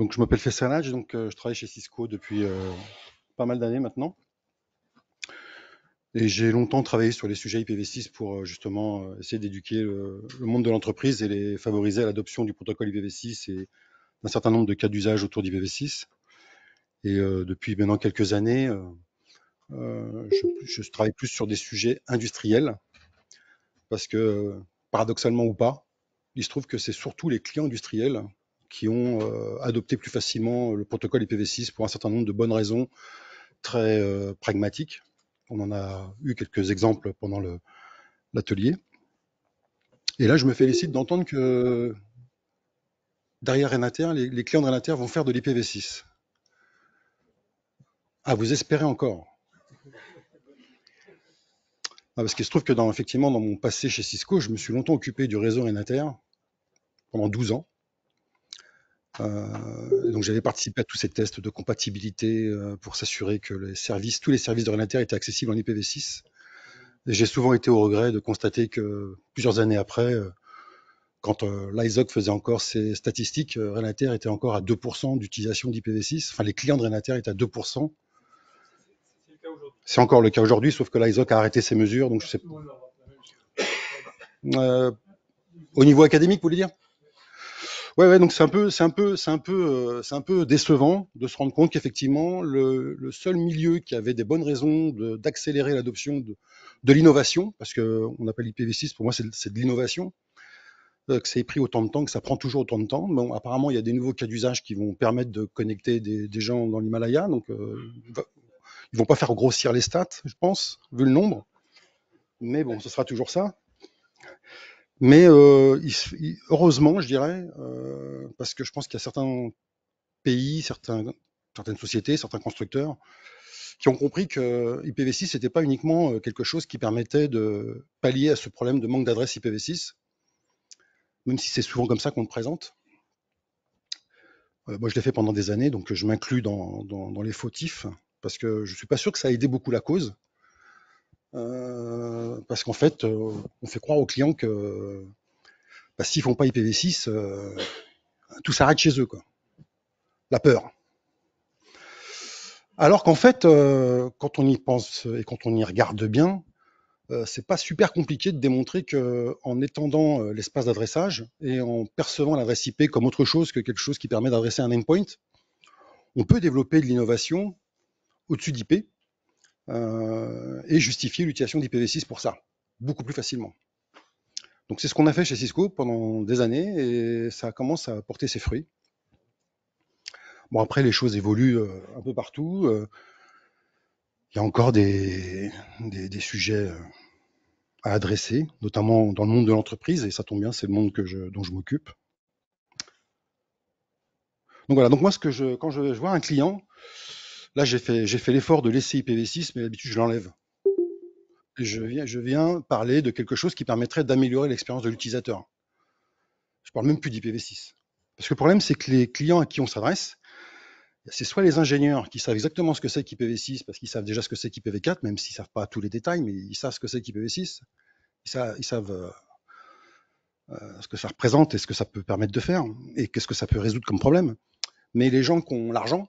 donc, je m'appelle Fessalage, donc euh, je travaille chez Cisco depuis euh, pas mal d'années maintenant. Et j'ai longtemps travaillé sur les sujets IPv6 pour euh, justement essayer d'éduquer le, monde de l'entreprise et les favoriser à l'adoption du protocole IPv6 et d'un certain nombre de cas d'usage autour d'IPv6. Et depuis maintenant quelques années, je, travaille plus sur des sujets industriels parce que, paradoxalement ou pas, il se trouve que c'est surtout les clients industriels qui ont euh, adopté plus facilement le protocole IPv6 pour un certain nombre de bonnes raisons très euh, pragmatiques. On en a eu quelques exemples pendant l'atelier. Et là, je me félicite d'entendre que derrière Renater, les, clients de Renater vont faire de l'IPv6. Ah, vous espérez encore ah, Parce qu'il se trouve que dans, effectivement, dans mon passé chez Cisco, je me suis longtemps occupé du réseau Renater pendant 12 ans. Euh, donc j'avais participé à tous ces tests de compatibilité euh, pour s'assurer que tous les services de Renater étaient accessibles en IPv6. J'ai souvent été au regret de constater que plusieurs années après, euh, quand l'ISOC faisait encore ses statistiques, Renater était encore à 2% d'utilisation d'IPv6. Enfin, les clients de Renater étaient à 2%. C'est encore le cas aujourd'hui, sauf que l'ISOC a arrêté ses mesures, donc je sais au niveau académique, vous voulez dire Ouais, donc c'est un peu, c'est un peu, c'est un peu, euh, c'est un peu décevant de se rendre compte qu'effectivement, le, seul milieu qui avait des bonnes raisons d'accélérer l'adoption de, l'innovation, parce que on appelle IPv6, pour moi, c'est de l'innovation, euh, que ça ait pris autant de temps, que ça prend toujours autant de temps. Bon, apparemment, il y a des nouveaux cas d'usage qui vont permettre de connecter des, gens dans l'Himalaya, donc euh, ils vont pas faire grossir les stats, je pense, vu le nombre. Mais bon, ce sera toujours ça. Mais euh, heureusement, je dirais, euh, parce que je pense qu'il y a certains pays, certaines sociétés, certains constructeurs qui ont compris que IPv6 n'était pas uniquement euh, quelque chose qui permettait de pallier à ce problème de manque d'adresse IPv6, même si c'est souvent comme ça qu'on le présente. moi, je l'ai fait pendant des années, donc je m'inclus dans, dans les fautifs, parce que je ne suis pas sûr que ça a aidé beaucoup la cause. Euh, parce qu'en fait, euh, on fait croire aux clients que bah, s'ils font pas IPv6, euh, tout s'arrête chez eux. Quoi. La peur. Alors qu'en fait, quand on y pense et quand on y regarde bien, c'est pas super compliqué de démontrer que en étendant l'espace d'adressage et en percevant l'adresse IP comme autre chose que quelque chose qui permet d'adresser un endpoint, on peut développer de l'innovation au-dessus d'IP euh, et justifier l'utilisation d'IPv6 pour ça, beaucoup plus facilement. Donc c'est ce qu'on a fait chez Cisco pendant des années et ça commence à porter ses fruits. Bon après les choses évoluent euh, un peu partout. Euh, il y a encore des, des, sujets à adresser, notamment dans le monde de l'entreprise, et ça tombe bien, c'est le monde que je, dont je m'occupe. Donc voilà, donc moi ce que je, quand je, je vois un client, Là, j'ai fait, j'ai fait l'effort de laisser IPv6, mais d'habitude, je l'enlève. Je viens, je viens parler de quelque chose qui permettrait d'améliorer l'expérience de l'utilisateur. Je ne parle même plus d'IPv6. Parce que le problème, c'est que les clients à qui on s'adresse, c'est soit les ingénieurs qui savent exactement ce que c'est qu'IPv6, parce qu'ils savent déjà ce que c'est qu'IPv4, même s'ils ne savent pas tous les détails, mais ils savent ce que c'est qu'IPv6. Ils, savent, ils euh, savent euh, ce que ça représente et ce que ça peut permettre de faire, et qu'est-ce que ça peut résoudre comme problème. Mais les gens qui ont l'argent,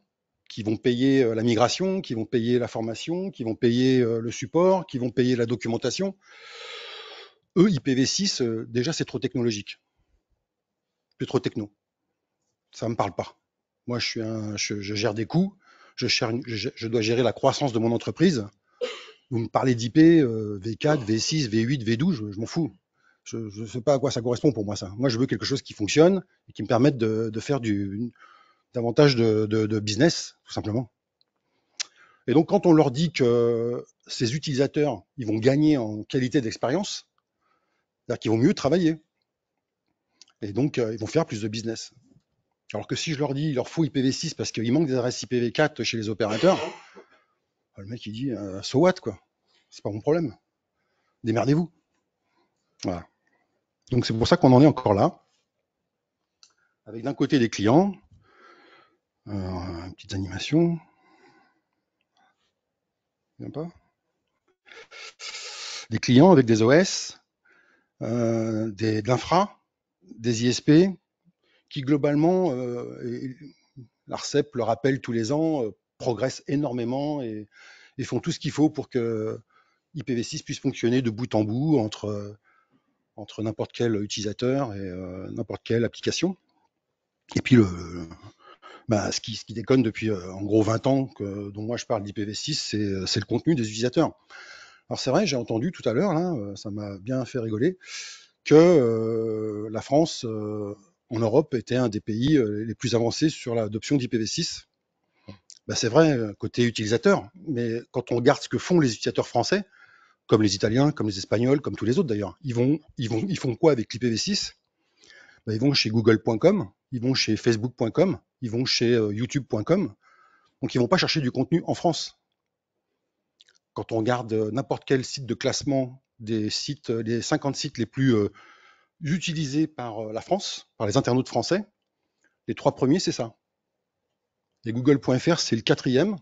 qui vont payer euh, la migration, qui vont payer la formation, qui vont payer euh, le support, qui vont payer la documentation. Eux, IPv6, euh, déjà, c'est trop technologique. C'est trop techno. Ça ne me parle pas. Moi, je, suis je, gère des coûts, je, je, dois gérer la croissance de mon entreprise. Vous me parlez d'IP, V4, V6, V8, V12, je, m'en fous. Je ne sais pas à quoi ça correspond pour moi, ça. Moi, je veux quelque chose qui fonctionne et qui me permette de faire du, davantage de, business, tout simplement. Et donc, quand on leur dit que ces utilisateurs, ils vont gagner en qualité d'expérience, c'est-à-dire qu'ils vont mieux travailler. Et donc, euh, ils vont faire plus de business. Alors que si je leur dis, il leur faut IPv6 parce qu'il manque des adresses IPv4 chez les opérateurs, euh, le mec, il dit, euh, so what, quoi. C'est pas mon problème. Démerdez-vous. Voilà. Donc, c'est pour ça qu'on en est encore là. Avec d'un côté des clients, euh, petites animations. Pas des clients avec des OS, euh, des, de l'infra, des ISP, qui globalement, euh, l'ARCEP le rappelle tous les ans, progressent énormément et, font tout ce qu'il faut pour que IPv6 puisse fonctionner de bout en bout entre, entre n'importe quel utilisateur et n'importe quelle application. Et puis le, bah, ce, qui, déconne depuis euh, en gros 20 ans dont moi je parle d'IPv6, euh, c'est le contenu des utilisateurs. Alors c'est vrai, j'ai entendu tout à l'heure, euh, ça m'a bien fait rigoler, que la France en Europe était un des pays les plus avancés sur l'adoption d'IPv6. Bah, c'est vrai, côté utilisateur, mais quand on regarde ce que font les utilisateurs français, comme les Italiens, comme les Espagnols, comme tous les autres d'ailleurs, ils, font quoi avec l'IPv6 bah, Ils vont chez google.com, ils vont chez facebook.com, ils vont chez euh, youtube.com. Donc ils vont pas chercher du contenu en France. Quand on regarde euh, n'importe quel site de classement des sites, les euh, 50 sites les plus utilisés par la France, par les internautes français, les trois premiers, c'est ça. Et Google.fr, c'est le quatrième.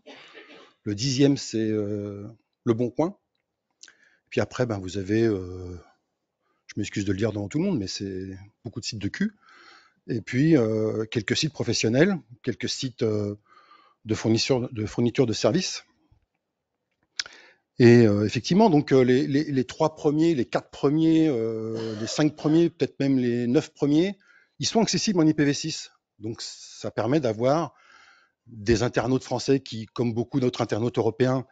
Le dixième, c'est Le Bon Coin. Puis après, ben, vous avez, je m'excuse de le dire devant tout le monde, mais c'est beaucoup de sites de cul et puis euh, quelques sites professionnels, quelques sites euh, de, de fourniture de services. Et euh, effectivement, donc les, les, trois premiers, les quatre premiers, les cinq premiers, peut-être même les neuf premiers, ils sont accessibles en IPv6. Donc ça permet d'avoir des internautes français qui, comme beaucoup d'autres internautes européens,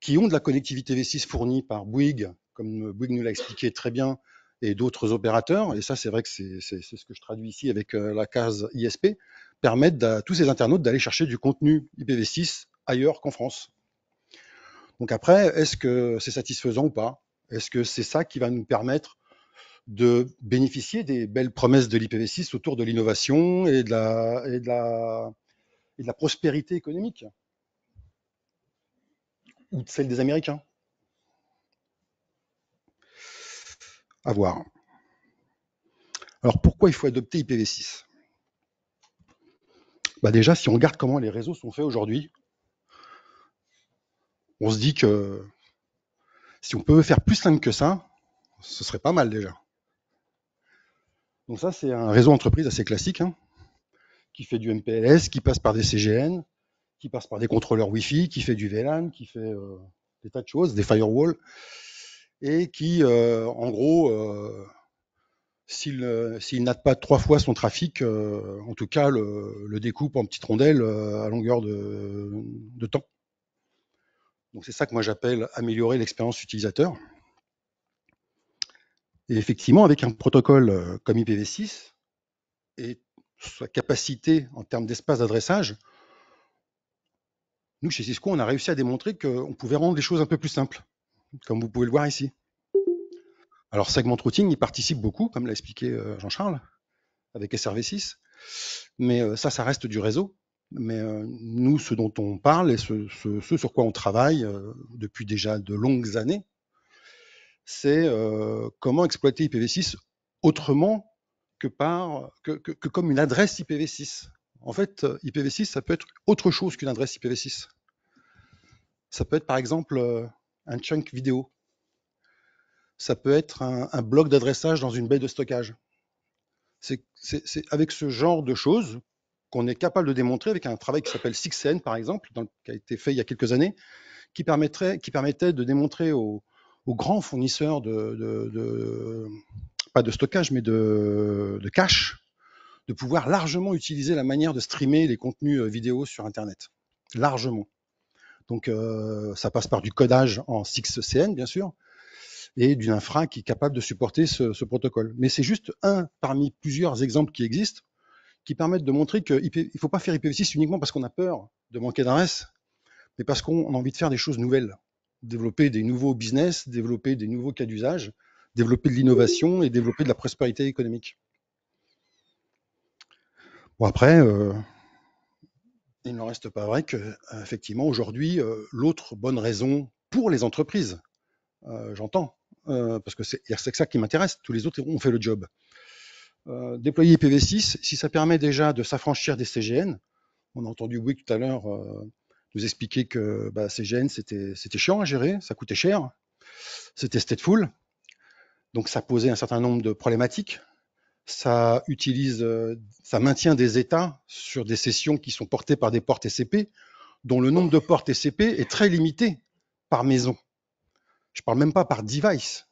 qui ont de la connectivité V6 fournie par Bouygues, comme Bouygues nous l'a expliqué très bien, et d'autres opérateurs, et ça c'est vrai que c'est ce que je traduis ici avec euh, la case ISP, permettent à tous ces internautes d'aller chercher du contenu IPv6 ailleurs qu'en France. Donc après, est-ce que c'est satisfaisant ou pas Est-ce que c'est ça qui va nous permettre de bénéficier des belles promesses de l'IPv6 autour de l'innovation et, et, et, de la prospérité économique Ou de celle des Américains voir. Alors pourquoi il faut adopter IPv6 bah, Déjà, si on regarde comment les réseaux sont faits aujourd'hui, on se dit que si on peut faire plus simple que ça, ce serait pas mal déjà. Donc ça, c'est un réseau entreprise assez classique, hein, qui fait du MPLS, qui passe par des CGN, qui passe par des contrôleurs Wi-Fi, qui fait du VLAN, qui fait euh, des tas de choses, des firewalls et qui, euh, en gros, euh, s'il n'atte pas trois fois son trafic, euh, en tout cas, le, découpe en petites rondelles à longueur de, de temps. Donc c'est ça que moi j'appelle améliorer l'expérience utilisateur. Et effectivement, avec un protocole comme IPv6 et sa capacité en termes d'espace d'adressage, nous chez Cisco, on a réussi à démontrer qu'on pouvait rendre les choses un peu plus simples comme vous pouvez le voir ici. Alors segment routing, il participe beaucoup, comme l'a expliqué euh, Jean-Charles, avec SRV6, mais euh, ça, ça reste du réseau. Mais euh, nous, ce dont on parle et ce, sur quoi on travaille depuis déjà de longues années, c'est comment exploiter IPv6 autrement que, par, que comme une adresse IPv6. En fait, IPv6, ça peut être autre chose qu'une adresse IPv6. Ça peut être par exemple un chunk vidéo. Ça peut être un, bloc d'adressage dans une baie de stockage. C'est avec ce genre de choses qu'on est capable de démontrer avec un travail qui s'appelle 6 par exemple, qui a été fait il y a quelques années, qui, permettrait, qui permettait de démontrer aux, grands fournisseurs de, pas de stockage, mais de, de cache, de pouvoir largement utiliser la manière de streamer les contenus euh, vidéo sur Internet. Largement. Donc euh, ça passe par du codage en 6CN, bien sûr, et d'une infra qui est capable de supporter ce, protocole. Mais c'est juste un parmi plusieurs exemples qui existent qui permettent de montrer qu'il ne faut pas faire IPv6 uniquement parce qu'on a peur de manquer d'adresse, mais parce qu'on a envie de faire des choses nouvelles, développer des nouveaux business, développer des nouveaux cas d'usage, développer de l'innovation et développer de la prospérité économique. Bon après, euh, il n'en reste pas vrai que, euh, effectivement, aujourd'hui, euh, l'autre bonne raison pour les entreprises, euh, j'entends, parce que c'est que ça qui m'intéresse, tous les autres ont fait le job. déployer IPv6, si ça permet déjà de s'affranchir des CGN, on a entendu oui tout à l'heure nous expliquer que bah, CGN, c'était chiant à gérer, ça coûtait cher, c'était stateful, donc ça posait un certain nombre de problématiques ça utilise, euh, ça maintient des états sur des sessions qui sont portées par des portes SCP, dont le nombre de portes SCP est très limité par maison. Je ne parle même pas par device.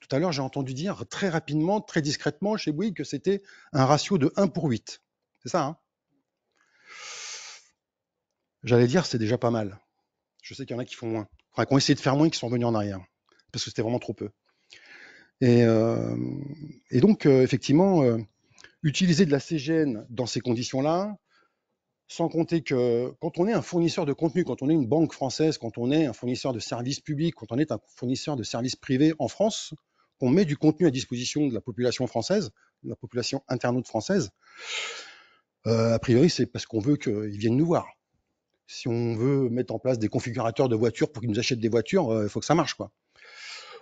Tout à l'heure, j'ai entendu dire très rapidement, très discrètement chez Bouygues que c'était un ratio de 1 pour 8. C'est ça, hein J'allais dire, c'est déjà pas mal. Je sais qu'il y en a qui font moins. Enfin, qui ont essayé de faire moins et qui sont revenus en arrière. Parce que c'était vraiment trop peu. Euh, et, donc, euh, effectivement, euh, utiliser de la CGN dans ces conditions-là, sans compter que quand on est un fournisseur de contenu, quand on est une banque française, quand on est un fournisseur de services publics, quand on est un fournisseur de services privés en France, qu'on met du contenu à disposition de la population française, de la population internaute française, a priori, c'est parce qu'on veut qu'ils viennent nous voir. Si on veut mettre en place des configurateurs de voitures pour qu'ils nous achètent des voitures, il faut que ça marche. quoi.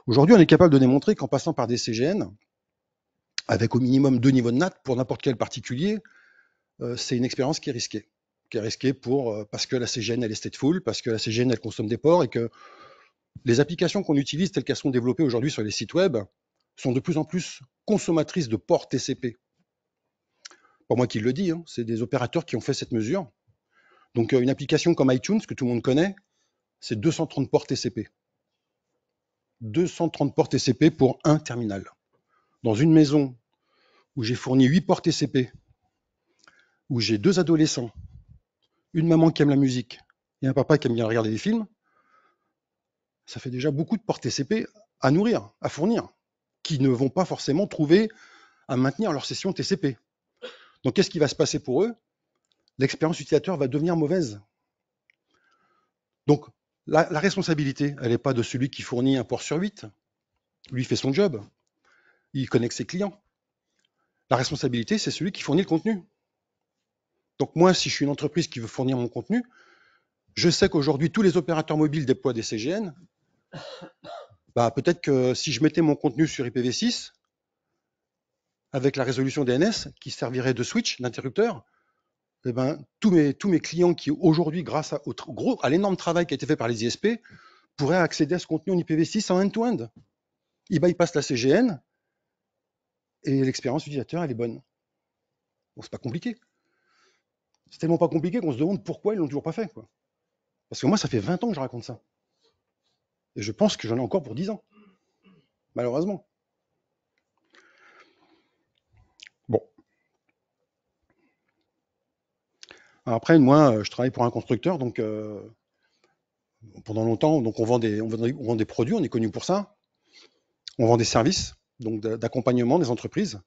Aujourd'hui, on est capable de démontrer qu'en passant par des CGN, avec au minimum deux niveaux de NAT, pour n'importe quel particulier, euh, c'est une expérience qui est risquée. Qui est risquée pour, euh, parce que la CGN, elle est stateful, parce que la CGN, elle consomme des ports, et que les applications qu'on utilise, telles qu'elles sont développées aujourd'hui sur les sites web, sont de plus en plus consommatrices de ports TCP. Pas moi qui le dis, hein, c'est des opérateurs qui ont fait cette mesure. Donc euh, une application comme iTunes, que tout le monde connaît, c'est 230 ports TCP. 230 portes TCP pour un terminal. Dans une maison où j'ai fourni 8 portes TCP, où j'ai deux adolescents, une maman qui aime la musique et un papa qui aime bien regarder des films, ça fait déjà beaucoup de portes TCP à nourrir, à fournir, qui ne vont pas forcément trouver à maintenir leur session TCP. Donc qu'est-ce qui va se passer pour eux L'expérience utilisateur va devenir mauvaise. Donc la, responsabilité, elle n'est pas de celui qui fournit un port sur 8. Lui fait son job. Il connecte ses clients. La responsabilité, c'est celui qui fournit le contenu. Donc moi, si je suis une entreprise qui veut fournir mon contenu, je sais qu'aujourd'hui, tous les opérateurs mobiles déploient des CGN. Bah, Peut-être que si je mettais mon contenu sur IPv6, avec la résolution DNS, qui servirait de switch, d'interrupteur, eh ben, tous, mes, clients qui aujourd'hui, grâce à, l'énorme travail qui a été fait par les ISP, pourraient accéder à ce contenu en IPv6 en end-to-end. Ils bypassent la CGN et l'expérience utilisateur, elle est bonne. Bon, c'est pas compliqué. C'est tellement pas compliqué qu'on se demande pourquoi ils l'ont toujours pas fait. Quoi. Parce que moi, ça fait 20 ans que je raconte ça. Et je pense que j'en ai encore pour 10 ans. Malheureusement. Après, moi, euh, je travaille pour un constructeur, donc euh, pendant longtemps, donc on vend, des, vend produits, on est connu pour ça. On vend des services, donc d'accompagnement des entreprises.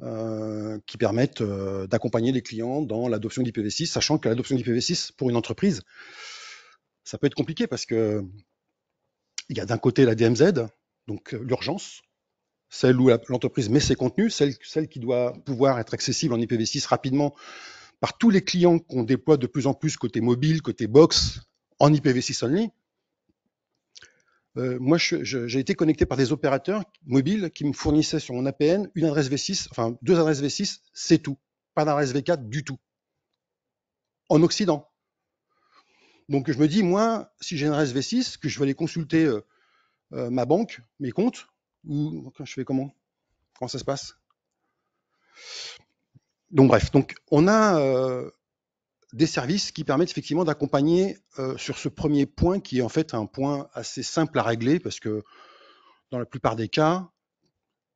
Euh, qui permettent d'accompagner les clients dans l'adoption d'IPv6, sachant que l'adoption d'IPv6 pour une entreprise, ça peut être compliqué parce que il y a d'un côté la DMZ, donc l'urgence, celle où l'entreprise met ses contenus, celle, qui doit pouvoir être accessible en IPv6 rapidement par tous les clients qu'on déploie de plus en plus côté mobile, côté box, en IPv6 only, euh, moi, j'ai été connecté par des opérateurs mobiles qui me fournissaient sur mon APN une adresse V6, enfin deux adresses V6, c'est tout. Pas d'adresse V4 du tout. En Occident. Donc je me dis, moi, si j'ai une adresse V6, que je vais aller consulter euh, euh, ma banque, mes comptes, ou je fais comment Comment ça se passe donc bref, donc on a euh, des services qui permettent effectivement d'accompagner euh, sur ce premier point qui est en fait un point assez simple à régler parce que dans la plupart des cas,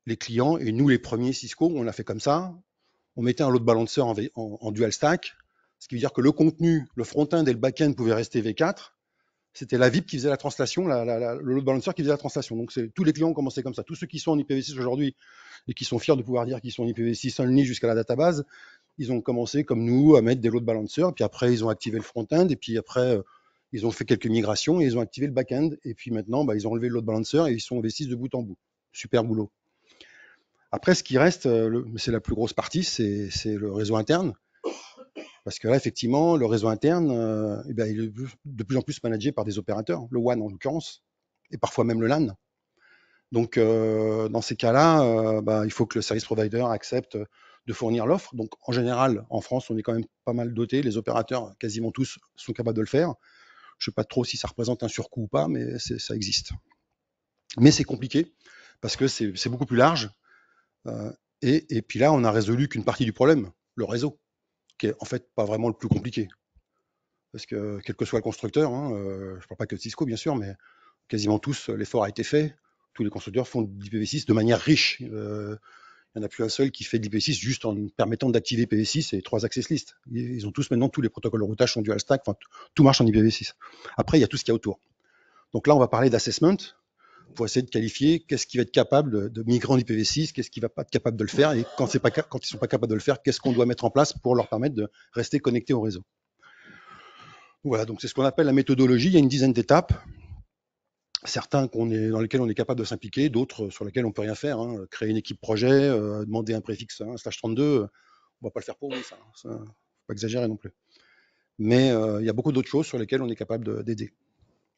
les clients et nous les premiers Cisco, on l'a fait comme ça, on mettait un load balancer en, en, en, dual stack, ce qui veut dire que le contenu, le front-end et le back-end pouvaient rester V4 c'était la VIP qui faisait la translation, la, le load balancer qui faisait la translation. Donc tous les clients ont commencé comme ça. Tous ceux qui sont en IPv6 aujourd'hui et qui sont fiers de pouvoir dire qu'ils sont en IPv6 ligne jusqu'à la database, ils ont commencé comme nous à mettre des load balancers, puis après ils ont activé le front-end, et puis après euh, ils ont fait quelques migrations et ils ont activé le back-end, et puis maintenant bah, ils ont enlevé le load balancer et ils sont en V6 de bout en bout. Super boulot. Après, ce qui reste, euh, c'est la plus grosse partie, c'est le réseau interne. Parce que là, effectivement, le réseau interne, euh, eh ben, il est de plus en plus managé par des opérateurs, le WAN en l'occurrence, et parfois même le LAN. Donc, euh, dans ces cas-là, euh, bah, il faut que le service provider accepte de fournir l'offre. Donc, en général, en France, on est quand même pas mal doté. Les opérateurs, quasiment tous, sont capables de le faire. Je ne sais pas trop si ça représente un surcoût ou pas, mais ça existe. Mais c'est compliqué parce que c'est beaucoup plus large. et, puis là, on n'a résolu qu'une partie du problème, le réseau est en fait pas vraiment le plus compliqué. Parce que quel que soit le constructeur, hein, euh, je ne parle pas que de Cisco bien sûr, mais quasiment tous, euh, l'effort a été fait. Tous les constructeurs font de l'IPv6 de manière riche. Euh, il n'y en a plus un seul qui fait de l'IPv6 juste en permettant d'activer IPv6 et trois access lists. Ils ont tous maintenant, tous les protocoles de routage sont dual stack, tout marche en IPv6. Après, il y a tout ce qu'il y a autour. Donc là, on va parler d'assessment pour essayer de qualifier qu'est-ce qui va être capable de, migrer en IPv6, qu'est-ce qui ne va pas être capable de le faire, et quand, ils ne sont pas capables de le faire, qu'est-ce qu'on doit mettre en place pour leur permettre de rester connectés au réseau. Voilà, donc c'est ce qu'on appelle la méthodologie. Il y a une dizaine d'étapes, certains dans lesquels on est capable de s'impliquer, d'autres sur lesquels on ne peut rien faire. Hein. Créer une équipe projet, euh, demander un préfixe, un hein, slash 32, euh, on ne va pas le faire pour nous ça. ne hein. faut pas exagérer non plus. Mais euh, il y a beaucoup d'autres choses sur lesquelles on est capable d'aider.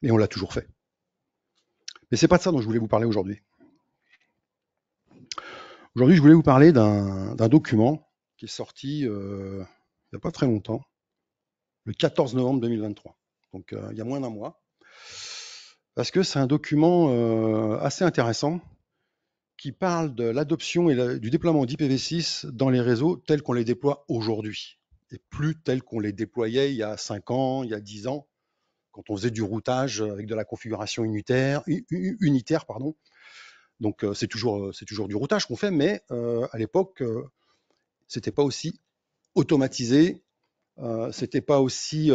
Et on l'a toujours fait. Mais ce n'est pas de ça dont je voulais vous parler aujourd'hui. Aujourd'hui, je voulais vous parler d'un document qui est sorti euh, il n'y a pas très longtemps, le 14 novembre 2023, donc euh, il y a moins d'un mois, parce que c'est un document euh, assez intéressant qui parle de l'adoption et du déploiement d'IPv6 dans les réseaux tels qu'on les déploie aujourd'hui, et plus tels qu'on les déployait il y a 5 ans, il y a 10 ans, quand on faisait du routage avec de la configuration unitaire, unitaire pardon. Donc euh, euh, c'est toujours, du routage qu'on fait, mais euh, à l'époque, c'était pas aussi automatisé, ce c'était pas aussi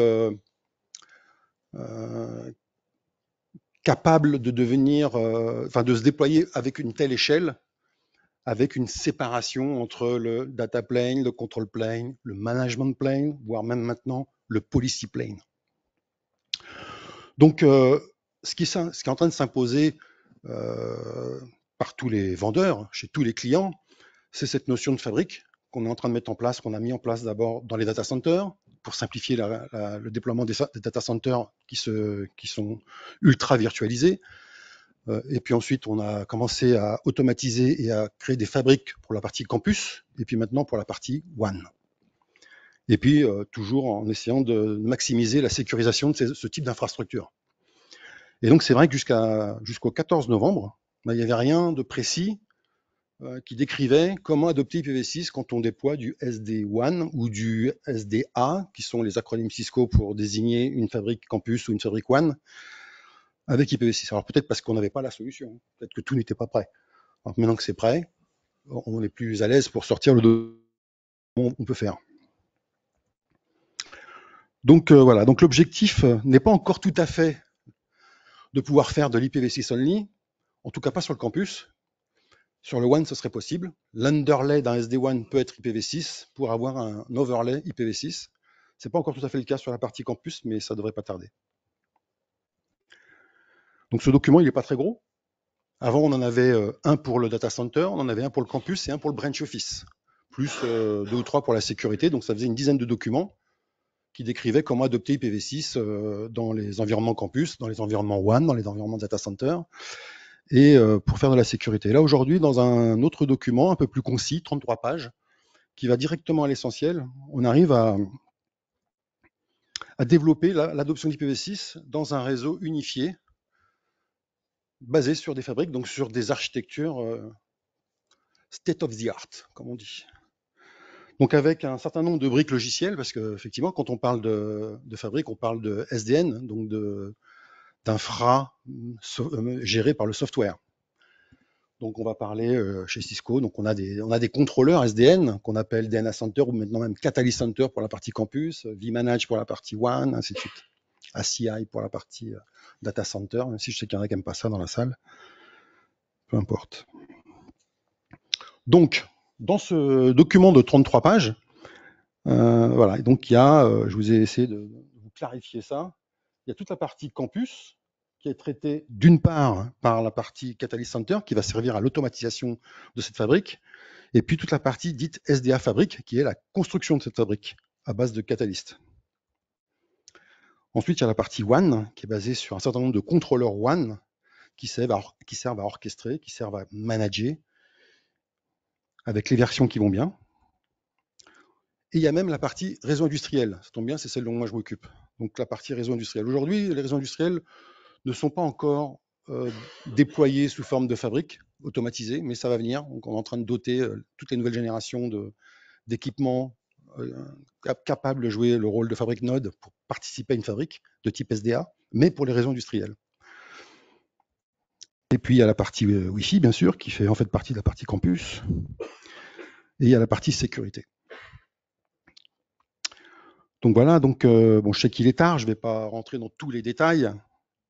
capable de devenir, enfin de se déployer avec une telle échelle, avec une séparation entre le data plane, le control plane, le management plane, voire même maintenant le policy plane. Donc, euh, ce, qui, est en train de s'imposer euh, par tous les vendeurs, chez tous les clients, c'est cette notion de fabrique qu'on est en train de mettre en place, qu'on a mis en place d'abord dans les data centers, pour simplifier le déploiement des, data centers qui, sont ultra virtualisés. Euh, et puis ensuite, on a commencé à automatiser et à créer des fabriques pour la partie campus, et puis maintenant pour la partie one et puis euh, toujours en essayant de maximiser la sécurisation de ce type d'infrastructure. Et donc c'est vrai que jusqu'à, jusqu'au 14 novembre, bah, il n'y avait rien de précis euh, qui décrivait comment adopter IPv6 quand on déploie du SD1 ou du SDA, qui sont les acronymes Cisco pour désigner une fabrique campus ou une fabrique One, avec IPv6. Alors peut-être parce qu'on n'avait pas la solution, peut-être que tout n'était pas prêt. maintenant que c'est prêt, on est plus à l'aise pour sortir le dos on peut faire. Donc euh, voilà, donc l'objectif euh, n'est pas encore tout à fait de pouvoir faire de l'IPv6 only, en tout cas pas sur le campus. Sur le WAN, ce serait possible. L'underlay d'un sd wan peut être IPv6 pour avoir un overlay IPv6. Ce n'est pas encore tout à fait le cas sur la partie campus, mais ça ne devrait pas tarder. Donc ce document, il n'est pas très gros. Avant, on en avait euh, un pour le data center, on en avait un pour le campus et un pour le branch office, plus deux ou trois pour la sécurité. Donc ça faisait une dizaine de documents qui décrivait comment adopter IPv6 euh, dans les environnements campus, dans les environnements WAN, dans les environnements data center, et euh, pour faire de la sécurité. Là, aujourd'hui, dans un autre document un peu plus concis, 33 pages, qui va directement à l'essentiel, on arrive à, à développer l'adoption d'IPv6 dans un réseau unifié, basé sur des fabriques, donc sur des architectures euh, state of the art, comme on dit. Donc avec un certain nombre de briques logicielles, parce que effectivement, quand on parle de, fabrique, on parle de SDN, donc d'infra gérée euh, géré par le software. Donc on va parler euh, chez Cisco, donc on a des on a des contrôleurs SDN qu'on appelle DNA Center ou maintenant même Catalyst Center pour la partie campus, vManage pour la partie One, ainsi de suite. ACI pour la partie euh, data center, même si je sais qu'il y en a qui n'aiment pas ça dans la salle. Peu importe. Donc, dans ce document de 33 pages, euh, voilà, donc il y a, euh, je vous ai essayé de vous clarifier ça, il y a toute la partie campus qui est traitée d'une part par la partie Catalyst Center qui va servir à l'automatisation de cette fabrique, et puis toute la partie dite SDA fabrique, qui est la construction de cette fabrique à base de catalyst. Ensuite, il y a la partie One qui est basée sur un certain nombre de contrôleurs One qui servent à orchestrer, qui servent à manager avec les versions qui vont bien. Et il y a même la partie réseau industriel. Ça tombe bien, c'est celle dont moi je m'occupe. Donc la partie réseau industriel. Aujourd'hui, les réseaux industriels ne sont pas encore euh, déployés sous forme de fabrique automatisée, mais ça va venir. Donc on est en train de doter euh, toutes les nouvelles générations d'équipements euh, capables de jouer le rôle de fabrique node pour participer à une fabrique de type SDA, mais pour les réseaux industriels. Et puis il y a la partie euh, Wi-Fi, bien sûr, qui fait en fait partie de la partie campus. Et il y a la partie sécurité. Donc voilà, donc, euh, bon, je sais qu'il est tard, je ne vais pas rentrer dans tous les détails.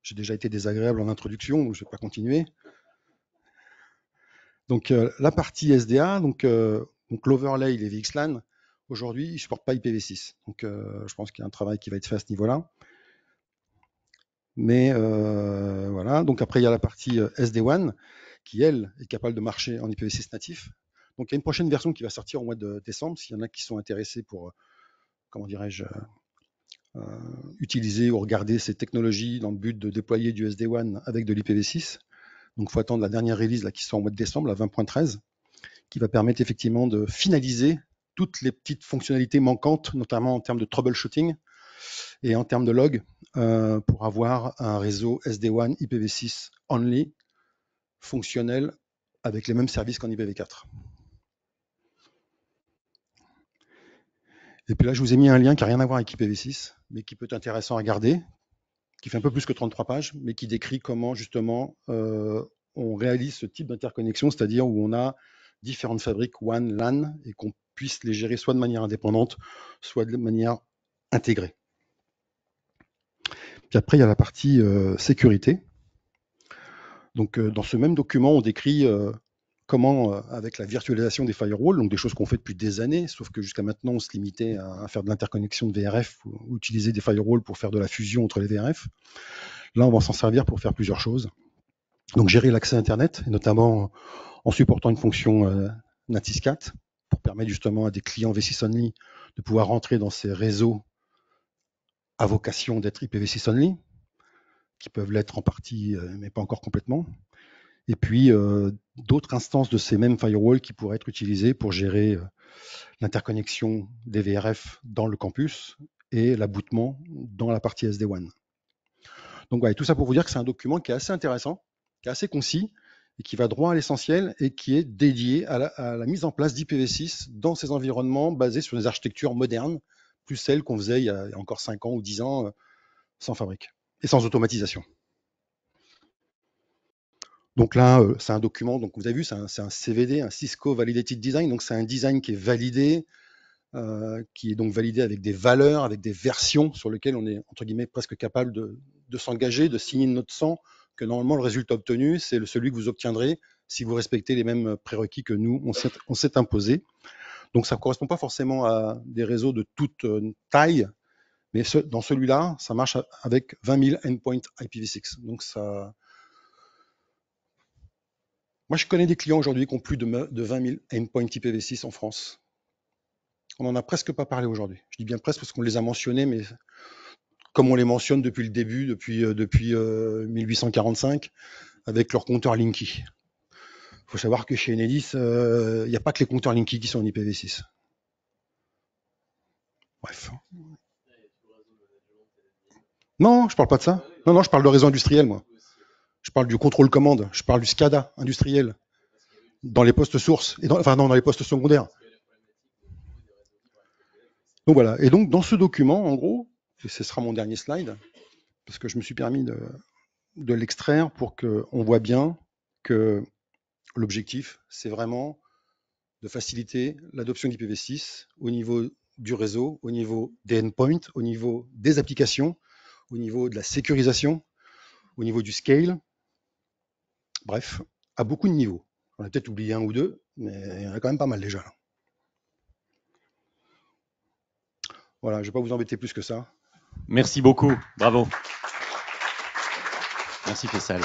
J'ai déjà été désagréable en introduction, donc je ne vais pas continuer. Donc euh, la partie SDA, donc, donc l'overlay, les VXLAN, aujourd'hui, il ne supporte pas IPv6. Donc je pense qu'il y a un travail qui va être fait à ce niveau-là. Mais donc après, il y a la partie euh, SD1 qui, elle, est capable de marcher en IPv6 natif. Donc il y a une prochaine version qui va sortir au mois de décembre, s'il y en a qui sont intéressés pour, euh, comment dirais-je, euh, utiliser ou regarder ces technologies dans le but de déployer du SD1 avec de l'IPv6. Donc il faut attendre la dernière release qui sort au mois de décembre, la 20.13, qui va permettre effectivement de finaliser toutes les petites fonctionnalités manquantes, notamment en termes de troubleshooting et en termes de log, euh, pour avoir un réseau SD1 IPv6 only fonctionnel avec les mêmes services qu'en IPv4. Et puis là, je vous ai mis un lien qui n'a rien à voir avec IPv6, mais qui peut être intéressant à regarder, qui fait un peu plus que 33 pages, mais qui décrit comment justement euh, on réalise ce type d'interconnexion, c'est-à-dire où on a différentes fabriques WAN, LAN, et qu'on puisse les gérer soit de manière indépendante, soit de manière intégrée. Puis après, il y a la partie euh, sécurité. Donc, euh, dans ce même document, on décrit euh, comment, avec la virtualisation des firewalls, donc des choses qu'on fait depuis des années, sauf que jusqu'à maintenant, on se limitait à faire de l'interconnexion de VRF ou utiliser des firewalls pour faire de la fusion entre les VRF. Là, on va s'en servir pour faire plusieurs choses. Donc, gérer l'accès à Internet, notamment en supportant une fonction Natiscat pour permettre justement à des clients v de pouvoir rentrer dans ces réseaux à vocation d'être IPv6 only, qui peuvent l'être en partie, euh, mais pas encore complètement. Et puis euh, d'autres instances de ces mêmes firewalls qui pourraient être utilisées pour gérer euh, l'interconnexion des VRF dans le campus et l'aboutement dans la partie SD1. Donc voilà, tout ça pour vous dire que c'est un document qui est assez intéressant, qui est assez concis et qui va droit à l'essentiel et qui est dédié à la mise en place d'IPv6 dans ces environnements basés sur des architectures modernes plus celle qu'on faisait il y a encore 5 ans ou 10 ans euh, sans fabrique et sans automatisation. Donc là, euh, c'est un document, donc vous avez vu, c'est un, CVD, un Cisco Validated Design, donc c'est un design qui est validé, euh, qui est donc validé avec des valeurs, avec des versions sur lesquelles on est, entre guillemets, presque capable de, s'engager, de signer notre sang, que normalement le résultat obtenu, c'est celui que vous obtiendrez si vous respectez les mêmes prérequis que nous, on s'est imposé. Donc ça ne correspond pas forcément à des réseaux de toute euh, taille, mais dans celui-là, ça marche avec 20 000 endpoints IPv6. Donc ça. Moi, je connais des clients aujourd'hui qui ont plus de, 20 000 endpoints IPv6 en France. On n'en a presque pas parlé aujourd'hui. Je dis bien presque parce qu'on les a mentionnés, mais comme on les mentionne depuis le début, depuis, 1845, euh, euh, avec leur compteur Linky. Il faut savoir que chez Enedis, euh, il n'y a pas que les compteurs Linky qui sont en IPv6. Bref. Non, je ne parle pas de ça. Non, non, je parle de réseau industriel, moi. Je parle du contrôle commande, je parle du SCADA industriel dans les postes sources, enfin non, dans les postes secondaires. Donc voilà. Et donc dans ce document, en gros, et ce sera mon dernier slide, parce que je me suis permis de, de l'extraire pour qu'on voit bien que L'objectif, c'est vraiment de faciliter l'adoption d'IPv6 au niveau du réseau, au niveau des endpoints, au niveau des applications, au niveau de la sécurisation, au niveau du scale. Bref, à beaucoup de niveaux. On a peut-être oublié un ou deux, mais il y en a quand même pas mal déjà. Voilà, je ne vais pas vous embêter plus que ça. Merci beaucoup. Bravo. Merci Fessal.